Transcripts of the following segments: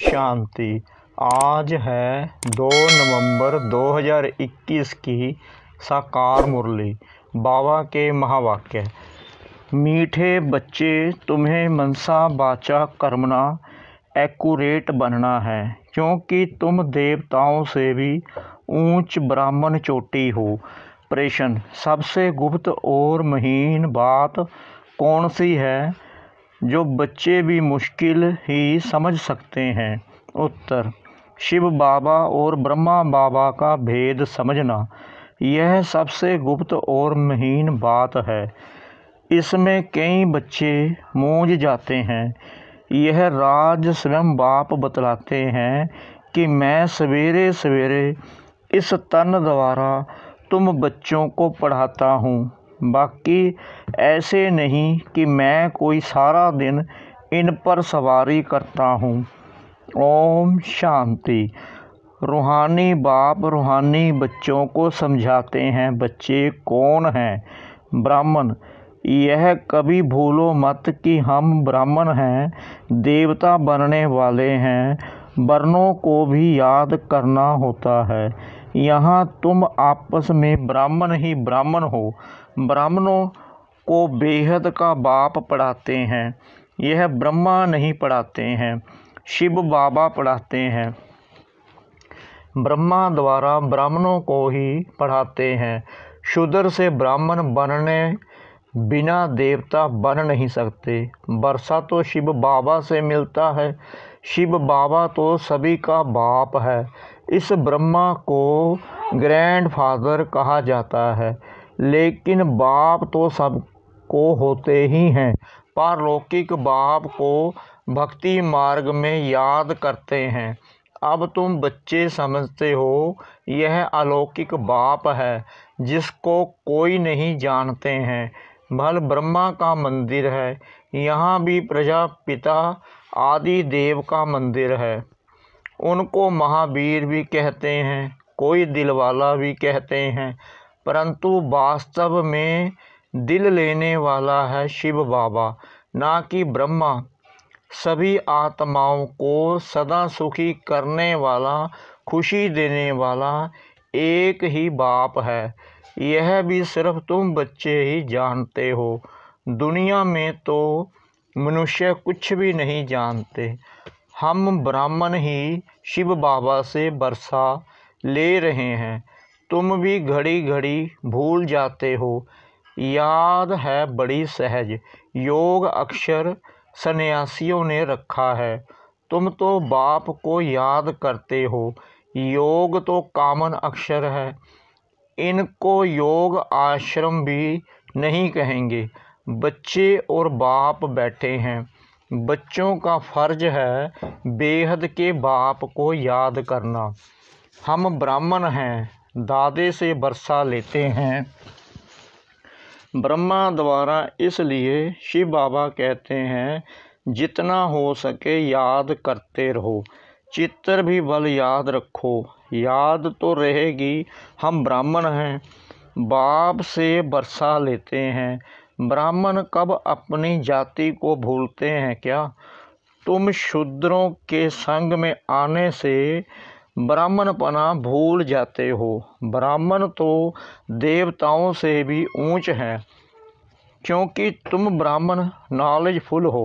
सुख शांति आज है दो नवंबर 2021 की साकार मुरली बाबा के महावाक्य मीठे बच्चे तुम्हें मनसा बाचा करमना एक्यूरेट बनना है क्योंकि तुम देवताओं से भी ऊंच ब्राह्मण चोटी हो प्रेशन सबसे गुप्त और महीन बात कौन सी है जो बच्चे भी मुश्किल ही समझ सकते हैं उत्तर शिव बाबा और ब्रह्मा बाबा का भेद समझना यह सबसे गुप्त और महीन बात है इसमें कई बच्चे मोज जाते हैं यह राज स्वयं बाप बतलाते हैं कि मैं सवेरे सवेरे इस तन द्वारा तुम बच्चों को पढ़ाता हूँ बाकी ऐसे नहीं कि मैं कोई सारा दिन इन पर सवारी करता हूँ ओम शांति रूहानी बाप रूहानी बच्चों को समझाते हैं बच्चे कौन हैं ब्राह्मण यह कभी भूलो मत कि हम ब्राह्मण हैं देवता बनने वाले हैं वर्णों को भी याद करना होता है यहाँ तुम आपस में ब्राह्मण ही ब्राह्मण हो ब्राह्मणों को बेहद का बाप पढ़ाते हैं यह ब्रह्मा नहीं पढ़ाते हैं शिव बाबा पढ़ाते हैं ब्रह्मा द्वारा ब्राह्मणों को ही पढ़ाते हैं शूद्र से ब्राह्मण बनने बिना देवता बन नहीं सकते वर्षा तो शिव बाबा से मिलता है शिव बाबा तो सभी का बाप है इस ब्रह्मा को ग्रैंड फादर कहा जाता है लेकिन बाप तो सब को होते ही हैं पारलौकिक बाप को भक्ति मार्ग में याद करते हैं अब तुम बच्चे समझते हो यह अलौकिक बाप है जिसको कोई नहीं जानते हैं भल ब्रह्मा का मंदिर है यहाँ भी प्रजापिता आदि देव का मंदिर है उनको महावीर भी कहते हैं कोई दिलवाला भी कहते हैं परंतु वास्तव में दिल लेने वाला है शिव बाबा ना कि ब्रह्मा सभी आत्माओं को सदा सुखी करने वाला खुशी देने वाला एक ही बाप है यह भी सिर्फ तुम बच्चे ही जानते हो दुनिया में तो मनुष्य कुछ भी नहीं जानते हम ब्राह्मण ही शिव बाबा से वर्षा ले रहे हैं तुम भी घड़ी घड़ी भूल जाते हो याद है बड़ी सहज योग अक्षर सन्यासियों ने रखा है तुम तो बाप को याद करते हो योग तो कामन अक्षर है इनको योग आश्रम भी नहीं कहेंगे बच्चे और बाप बैठे हैं बच्चों का फर्ज है बेहद के बाप को याद करना हम ब्राह्मण हैं दादे से वर्षा लेते हैं ब्रह्मा द्वारा इसलिए शिव बाबा कहते हैं जितना हो सके याद करते रहो चित्र भी बल याद रखो याद तो रहेगी हम ब्राह्मण हैं बाप से वर्षा लेते हैं ब्राह्मण कब अपनी जाति को भूलते हैं क्या तुम शूद्रों के संग में आने से ब्राह्मणपना भूल जाते हो ब्राह्मण तो देवताओं से भी ऊंच हैं क्योंकि तुम ब्राह्मण नॉलेजफुल हो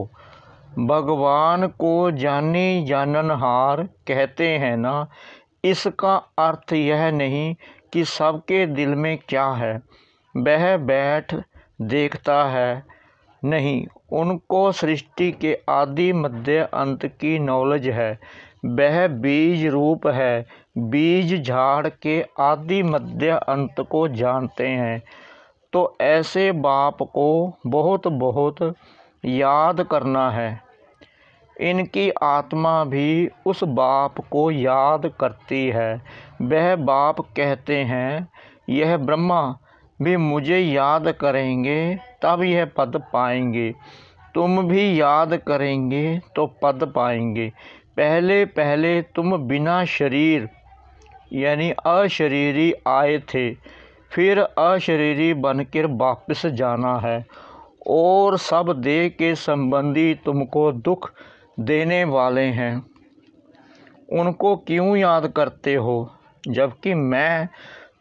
भगवान को जानी जाननहार कहते हैं ना इसका अर्थ यह नहीं कि सबके दिल में क्या है वह बैठ देखता है नहीं उनको सृष्टि के आदि मध्य अंत की नॉलेज है वह बीज रूप है बीज झाड़ के आदि मध्य अंत को जानते हैं तो ऐसे बाप को बहुत बहुत याद करना है इनकी आत्मा भी उस बाप को याद करती है वह बाप कहते हैं यह ब्रह्मा भी मुझे याद करेंगे तब यह पद पाएंगे तुम भी याद करेंगे तो पद पाएंगे पहले पहले तुम बिना शरीर यानी अशरीरी आए थे फिर अशरीरी बनकर वापस जाना है और सब देह के संबंधी तुमको दुख देने वाले हैं उनको क्यों याद करते हो जबकि मैं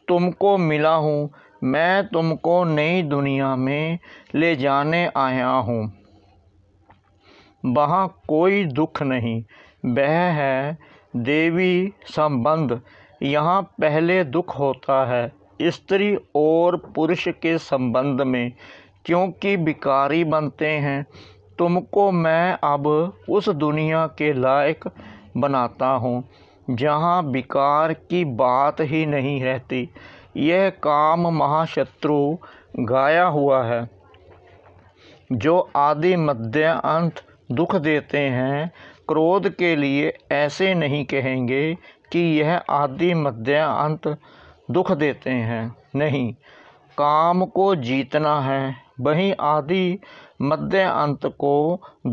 तुमको मिला हूँ मैं तुमको नई दुनिया में ले जाने आया हूँ वहाँ कोई दुख नहीं वह है देवी संबंध यहाँ पहले दुख होता है स्त्री और पुरुष के संबंध में क्योंकि भिखारी बनते हैं तुमको मैं अब उस दुनिया के लायक बनाता हूँ जहाँ विकार की बात ही नहीं रहती यह काम महाशत्रु गाया हुआ है जो आदि मध्य अंत दुख देते हैं क्रोध के लिए ऐसे नहीं कहेंगे कि यह आदि मध्य अंत दुख देते हैं नहीं काम को जीतना है वहीं आदि मध्य अंत को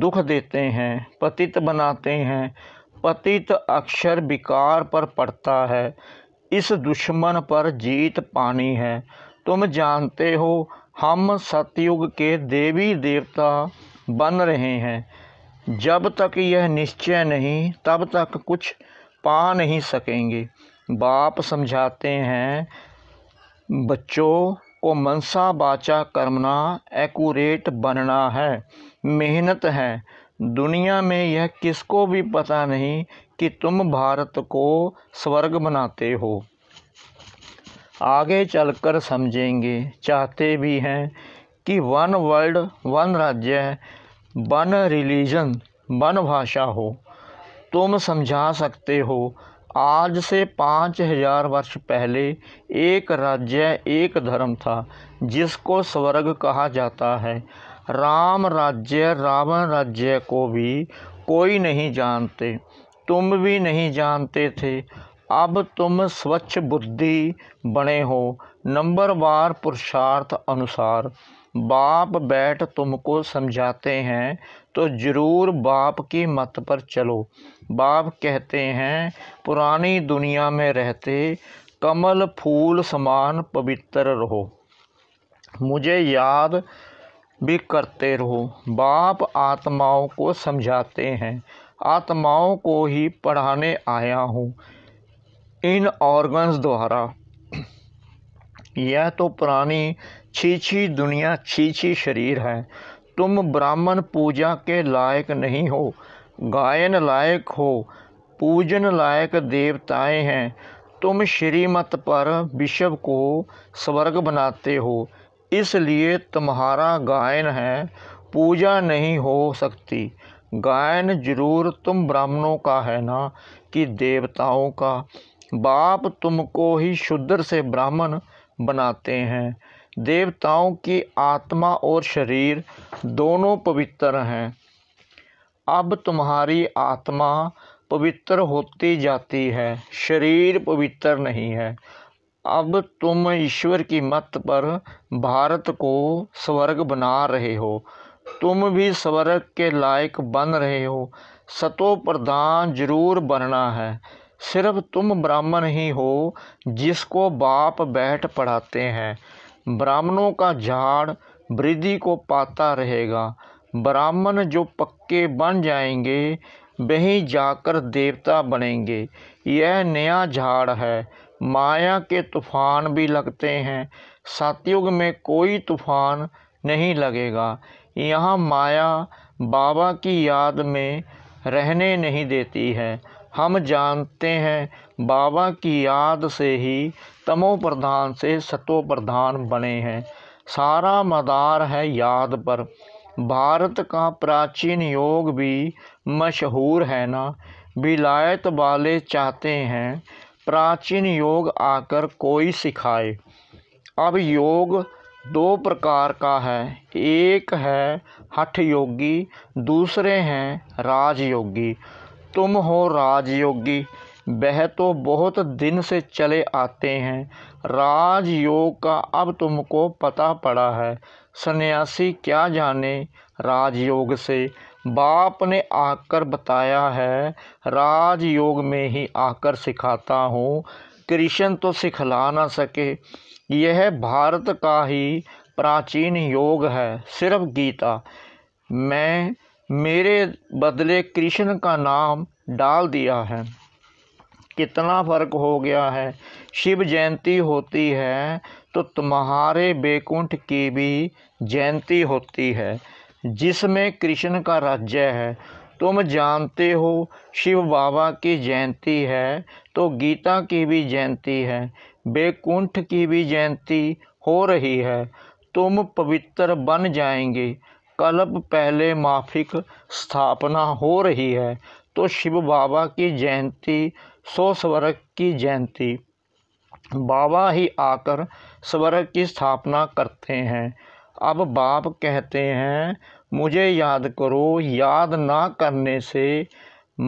दुख देते हैं पतित बनाते हैं पतित अक्षर विकार पर पड़ता है इस दुश्मन पर जीत पानी है तुम जानते हो हम सतयुग के देवी देवता बन रहे हैं जब तक यह निश्चय नहीं तब तक कुछ पा नहीं सकेंगे बाप समझाते हैं बच्चों को मनसा बाचा करना एकूरेट बनना है मेहनत है दुनिया में यह किसको भी पता नहीं कि तुम भारत को स्वर्ग बनाते हो आगे चलकर समझेंगे चाहते भी हैं कि वन वर्ल्ड वन राज्य वन रिलीजन वन भाषा हो तुम समझा सकते हो आज से पाँच हजार वर्ष पहले एक राज्य एक धर्म था जिसको स्वर्ग कहा जाता है राम राज्य रावण राज्य को भी कोई नहीं जानते तुम भी नहीं जानते थे अब तुम स्वच्छ बुद्धि बने हो नंबर वार पुरुषार्थ अनुसार बाप बैठ तुमको समझाते हैं तो ज़रूर बाप की मत पर चलो बाप कहते हैं पुरानी दुनिया में रहते कमल फूल समान पवित्र रहो मुझे याद भी करते रहो बाप आत्माओं को समझाते हैं आत्माओं को ही पढ़ाने आया हूँ इन ऑर्गन्स द्वारा यह तो पुरानी छी छी दुनिया छी छी शरीर है तुम ब्राह्मण पूजा के लायक नहीं हो गायन लायक हो पूजन लायक देवताएं हैं तुम श्रीमत पर विश्व को स्वर्ग बनाते हो इसलिए तुम्हारा गायन है पूजा नहीं हो सकती गायन जरूर तुम ब्राह्मणों का है ना कि देवताओं का बाप तुमको ही शूद्र से ब्राह्मण बनाते हैं देवताओं की आत्मा और शरीर दोनों पवित्र हैं अब तुम्हारी आत्मा पवित्र होती जाती है शरीर पवित्र नहीं है अब तुम ईश्वर की मत पर भारत को स्वर्ग बना रहे हो तुम भी स्वर्ग के लायक बन रहे हो सतो प्रधान जरूर बनना है सिर्फ तुम ब्राह्मण ही हो जिसको बाप बैठ पढ़ाते हैं ब्राह्मणों का झाड़ वृद्धि को पाता रहेगा ब्राह्मण जो पक्के बन जाएंगे वहीं जाकर देवता बनेंगे यह नया झाड़ है माया के तूफान भी लगते हैं सतयुग में कोई तूफान नहीं लगेगा यहाँ माया बाबा की याद में रहने नहीं देती है हम जानते हैं बाबा की याद से ही तमो प्रधान से सतो प्रधान बने हैं सारा मदार है याद पर भारत का प्राचीन योग भी मशहूर है ना विलायत वाले चाहते हैं प्राचीन योग आकर कोई सिखाए अब योग दो प्रकार का है एक है हठ योगी दूसरे हैं राजयोगी तुम हो राजयोगी वह तो बहुत दिन से चले आते हैं राजयोग का अब तुमको पता पड़ा है सन्यासी क्या जाने राजयोग से बाप ने आकर बताया है राजयोग में ही आकर सिखाता हूँ कृष्ण तो सिखला ना सके यह भारत का ही प्राचीन योग है सिर्फ गीता मैं मेरे बदले कृष्ण का नाम डाल दिया है कितना फ़र्क हो गया है शिव जयंती होती है तो तुम्हारे बेकुंठ की भी जयंती होती है जिसमें कृष्ण का राज्य है तुम जानते हो शिव बाबा की जयंती है तो गीता की भी जयंती है बेकुंठ की भी जयंती हो रही है तुम पवित्र बन जाएंगे कल्प पहले माफिक स्थापना हो रही है तो शिव बाबा की जयंती सौ स्वर्ग की जयंती बाबा ही आकर स्वर्ग की स्थापना करते हैं अब बाप कहते हैं मुझे याद करो याद ना करने से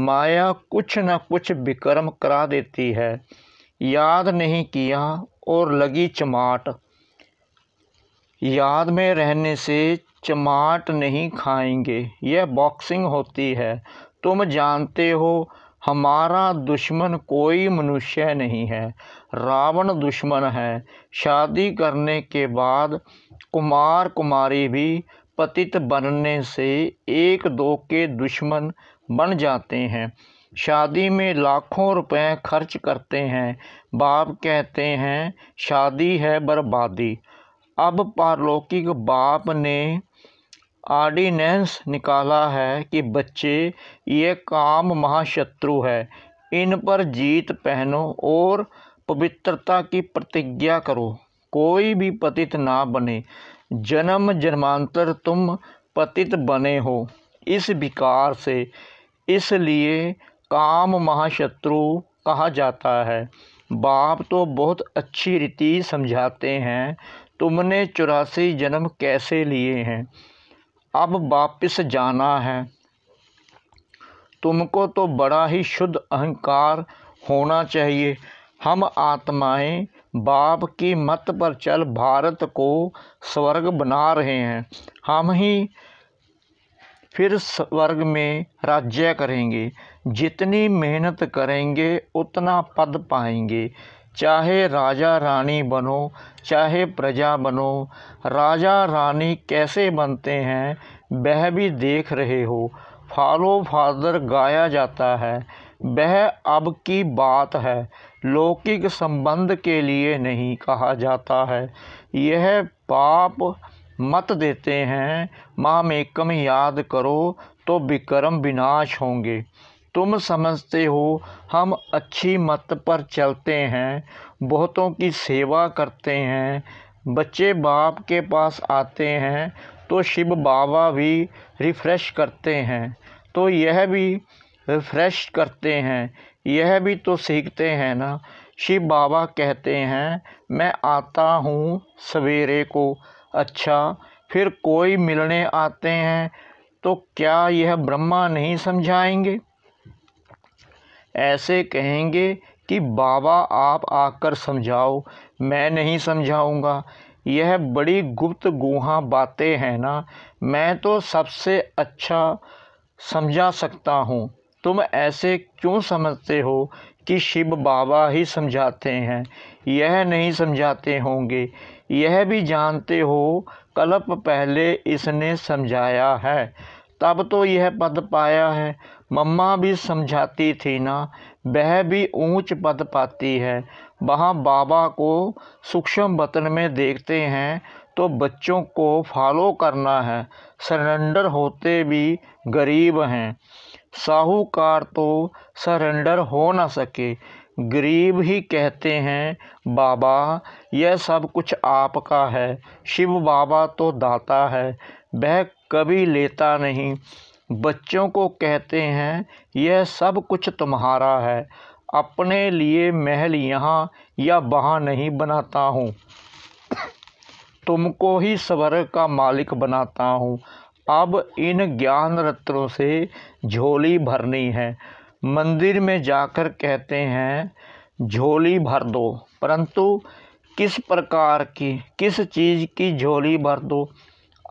माया कुछ न कुछ विक्रम करा देती है याद नहीं किया और लगी चमाट याद में रहने से चमाट नहीं खाएंगे यह बॉक्सिंग होती है तुम जानते हो हमारा दुश्मन कोई मनुष्य नहीं है रावण दुश्मन है शादी करने के बाद कुमार कुमारी भी पतित बनने से एक दो के दुश्मन बन जाते हैं शादी में लाखों रुपए खर्च करते हैं बाप कहते हैं शादी है बर्बादी अब पारलौकिक बाप ने आर्डिनेंस निकाला है कि बच्चे ये काम महाशत्रु है इन पर जीत पहनो और पवित्रता की प्रतिज्ञा करो कोई भी पतित ना बने जन्म जन्मांतर तुम पतित बने हो इस विकार से इसलिए काम महाशत्रु कहा जाता है बाप तो बहुत अच्छी रीति समझाते हैं तुमने चौरासी जन्म कैसे लिए हैं अब वापस जाना है तुमको तो बड़ा ही शुद्ध अहंकार होना चाहिए हम आत्माएं बाप की मत पर चल भारत को स्वर्ग बना रहे हैं हम ही फिर स्वर्ग में राज्य करेंगे जितनी मेहनत करेंगे उतना पद पाएंगे चाहे राजा रानी बनो चाहे प्रजा बनो राजा रानी कैसे बनते हैं वह भी देख रहे हो फालो फादर गाया जाता है वह अब की बात है लौकिक संबंध के लिए नहीं कहा जाता है यह पाप मत देते हैं माँ में कम याद करो तो विक्रम विनाश होंगे तुम समझते हो हम अच्छी मत पर चलते हैं बहुतों की सेवा करते हैं बच्चे बाप के पास आते हैं तो शिव बाबा भी रिफ़्रेश करते हैं तो यह भी रिफ़्रेश करते हैं यह भी तो सीखते हैं ना शिव बाबा कहते हैं मैं आता हूँ सवेरे को अच्छा फिर कोई मिलने आते हैं तो क्या यह ब्रह्मा नहीं समझाएंगे ऐसे कहेंगे कि बाबा आप आकर समझाओ मैं नहीं समझाऊंगा यह बड़ी गुप्त गुहा बातें हैं ना मैं तो सबसे अच्छा समझा सकता हूँ तुम ऐसे क्यों समझते हो कि शिव बाबा ही समझाते हैं यह नहीं समझाते होंगे यह भी जानते हो कल्प पहले इसने समझाया है तब तो यह पद पाया है मम्मा भी समझाती थी ना वह भी ऊंच पद पाती है वहाँ बाबा को सूक्ष्म वतन में देखते हैं तो बच्चों को फॉलो करना है सरेंडर होते भी गरीब हैं साहूकार तो सरेंडर हो ना सके गरीब ही कहते हैं बाबा यह सब कुछ आपका है शिव बाबा तो दाता है वह कभी लेता नहीं बच्चों को कहते हैं यह सब कुछ तुम्हारा है अपने लिए महल यहाँ या वहाँ नहीं बनाता हूँ तुमको ही स्वर्ग का मालिक बनाता हूँ अब इन ज्ञान रत्नों से झोली भरनी है मंदिर में जाकर कहते हैं झोली भर दो परंतु किस प्रकार की किस चीज़ की झोली भर दो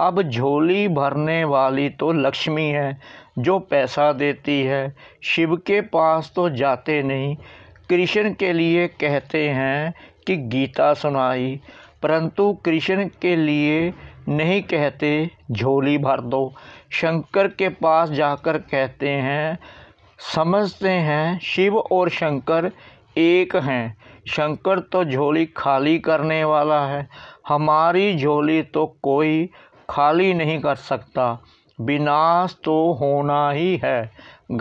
अब झोली भरने वाली तो लक्ष्मी है जो पैसा देती है शिव के पास तो जाते नहीं कृष्ण के लिए कहते हैं कि गीता सुनाई परंतु कृष्ण के लिए नहीं कहते झोली भर दो शंकर के पास जाकर कहते हैं समझते हैं शिव और शंकर एक हैं शंकर तो झोली खाली करने वाला है हमारी झोली तो कोई खाली नहीं कर सकता विनाश तो होना ही है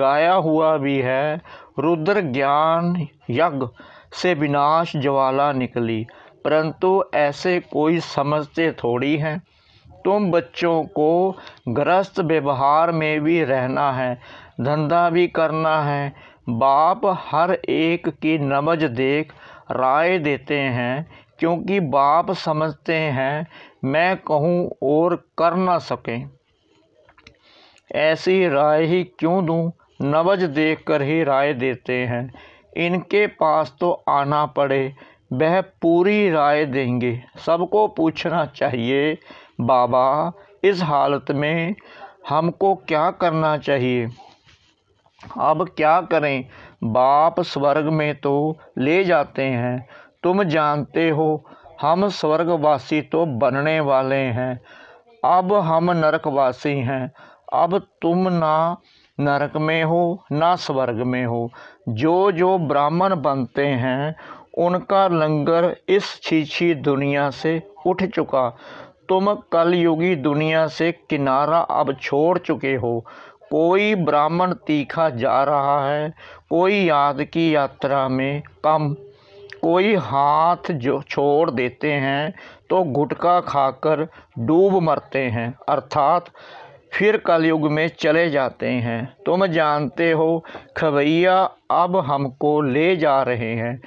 गाया हुआ भी है रुद्र ज्ञान यज्ञ से विनाश ज्वाला निकली परंतु ऐसे कोई समझते थोड़ी हैं तुम बच्चों को ग्रस्त व्यवहार में भी रहना है धंधा भी करना है बाप हर एक की नमज देख राय देते हैं क्योंकि बाप समझते हैं मैं कहूँ और कर ना सकें ऐसी राय ही क्यों दूँ नवज देख कर ही राय देते हैं इनके पास तो आना पड़े वह पूरी राय देंगे सबको पूछना चाहिए बाबा इस हालत में हमको क्या करना चाहिए अब क्या करें बाप स्वर्ग में तो ले जाते हैं तुम जानते हो हम स्वर्गवासी तो बनने वाले हैं अब हम नरकवासी हैं अब तुम ना नरक में हो ना स्वर्ग में हो जो जो ब्राह्मण बनते हैं उनका लंगर इस छीछी दुनिया से उठ चुका तुम कलयुगी दुनिया से किनारा अब छोड़ चुके हो कोई ब्राह्मण तीखा जा रहा है कोई याद की यात्रा में कम कोई हाथ जो छोड़ देते हैं तो गुटखा खाकर डूब मरते हैं अर्थात फिर कलयुग में चले जाते हैं तुम जानते हो खवैया अब हमको ले जा रहे हैं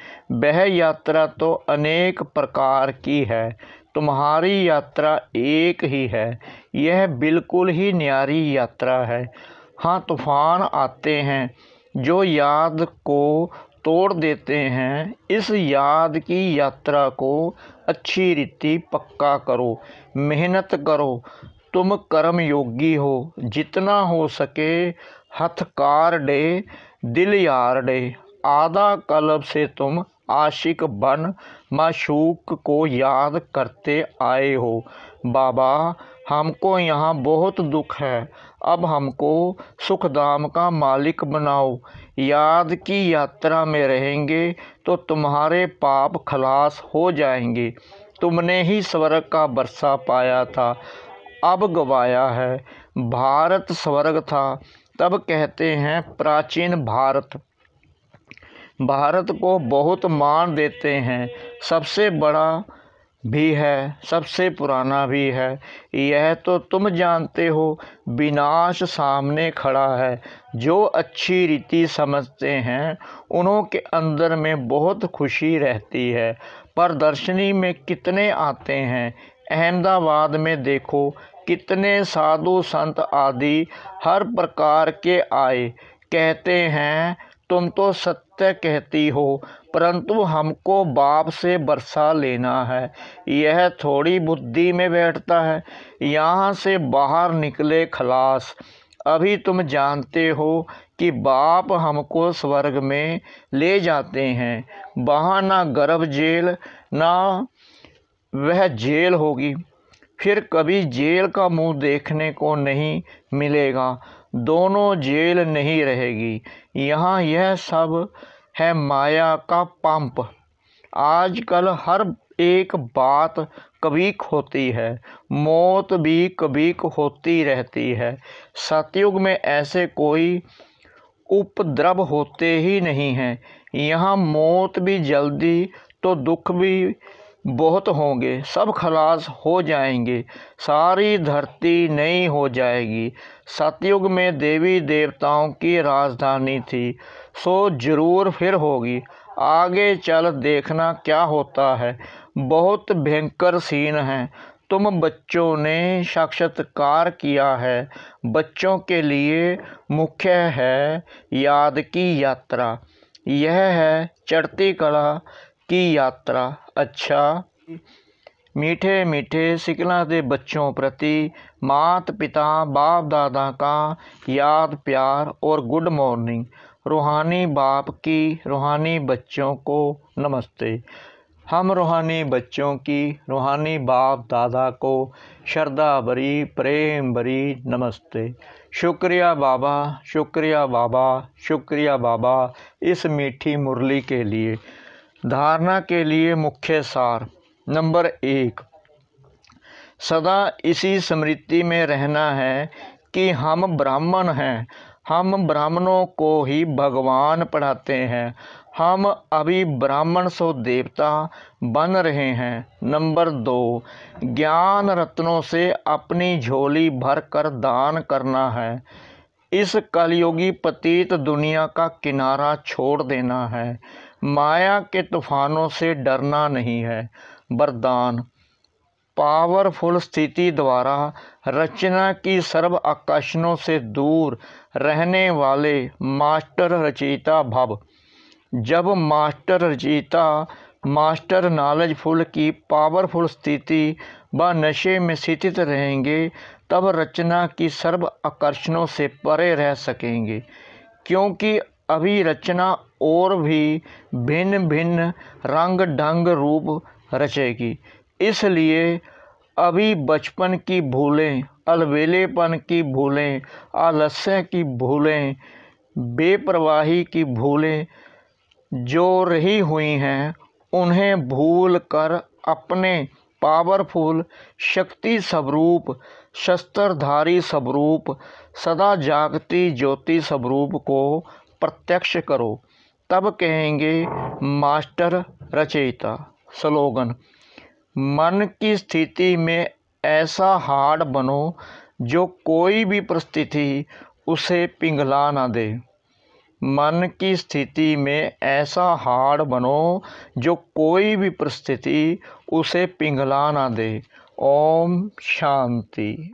वह यात्रा तो अनेक प्रकार की है तुम्हारी यात्रा एक ही है यह बिल्कुल ही न्यारी यात्रा है हाँ तूफ़ान आते हैं जो याद को तोड़ देते हैं इस याद की यात्रा को अच्छी रीति पक्का करो मेहनत करो तुम कर्म योगी हो जितना हो सके हथकार डे दिल यार डे आधा कलब से तुम आशिक बन मशूक को याद करते आए हो बाबा हमको यहाँ बहुत दुख है अब हमको सुखधाम का मालिक बनाओ याद की यात्रा में रहेंगे तो तुम्हारे पाप खलास हो जाएंगे तुमने ही स्वर्ग का बरसा पाया था अब गवाया है भारत स्वर्ग था तब कहते हैं प्राचीन भारत भारत को बहुत मान देते हैं सबसे बड़ा भी है सबसे पुराना भी है यह तो तुम जानते हो विनाश सामने खड़ा है जो अच्छी रीति समझते हैं उन्हों के अंदर में बहुत खुशी रहती है प्रदर्शनी में कितने आते हैं अहमदाबाद में देखो कितने साधु संत आदि हर प्रकार के आए कहते हैं तुम तो सत्य कहती हो परंतु हमको बाप से बरसा लेना है यह थोड़ी बुद्धि में बैठता है यहाँ से बाहर निकले खलास अभी तुम जानते हो कि बाप हमको स्वर्ग में ले जाते हैं वहाँ ना गर्भ जेल ना वह जेल होगी फिर कभी जेल का मुंह देखने को नहीं मिलेगा दोनों जेल नहीं रहेगी यहाँ यह सब है माया का पंप आजकल हर एक बात कभीक होती है मौत भी कभीक होती रहती है सतयुग में ऐसे कोई उपद्रव होते ही नहीं हैं यहाँ मौत भी जल्दी तो दुख भी बहुत होंगे सब खलास हो जाएंगे सारी धरती नई हो जाएगी सतयुग में देवी देवताओं की राजधानी थी सो जरूर फिर होगी आगे चल देखना क्या होता है बहुत भयंकर सीन है तुम बच्चों ने साक्षात्कार किया है बच्चों के लिए मुख्य है याद की यात्रा यह है चढ़ती कला की यात्रा अच्छा मीठे मीठे शिकला के बच्चों प्रति मात पिता बाप दादा का याद प्यार और गुड मॉर्निंग रूहानी बाप की रूहानी बच्चों को नमस्ते हम रूहानी बच्चों की रूहानी बाप दादा को श्रद्धा भरी प्रेम भरी नमस्ते शुक्रिया बाबा शुक्रिया बाबा शुक्रिया बाबा इस मीठी मुरली के लिए धारणा के लिए मुख्य सार नंबर एक सदा इसी स्मृति में रहना है कि हम ब्राह्मण हैं हम ब्राह्मणों को ही भगवान पढ़ाते हैं हम अभी ब्राह्मण सो देवता बन रहे हैं नंबर दो ज्ञान रत्नों से अपनी झोली भर कर दान करना है इस कलयोगी पतीत दुनिया का किनारा छोड़ देना है माया के तूफ़ानों से डरना नहीं है वरदान पावरफुल स्थिति द्वारा रचना की सर्व आकर्षणों से दूर रहने वाले मास्टर रचयिता भव जब मास्टर रचयिता मास्टर नॉलेजफुल की पावरफुल स्थिति व नशे में स्थित रहेंगे तब रचना की सर्व आकर्षणों से परे रह सकेंगे क्योंकि अभिरचना और भी भिन्न भिन्न रंग ढंग रूप रचेगी इसलिए अभी बचपन की भूलें अलवेलेपन की भूलें आलस्य की भूलें बेपरवाही की भूलें जो रही हुई हैं उन्हें भूल कर अपने पावरफुल शक्ति स्वरूप शस्त्रधारी स्वरूप सदा जागती ज्योति स्वरूप को प्रत्यक्ष करो तब कहेंगे मास्टर रचयिता स्लोगन मन की स्थिति में ऐसा हार्ड बनो जो कोई भी परिस्थिति उसे पिघला ना दे मन की स्थिति में ऐसा हार्ड बनो जो कोई भी परिस्थिति उसे पिघला ना दे ओम शांति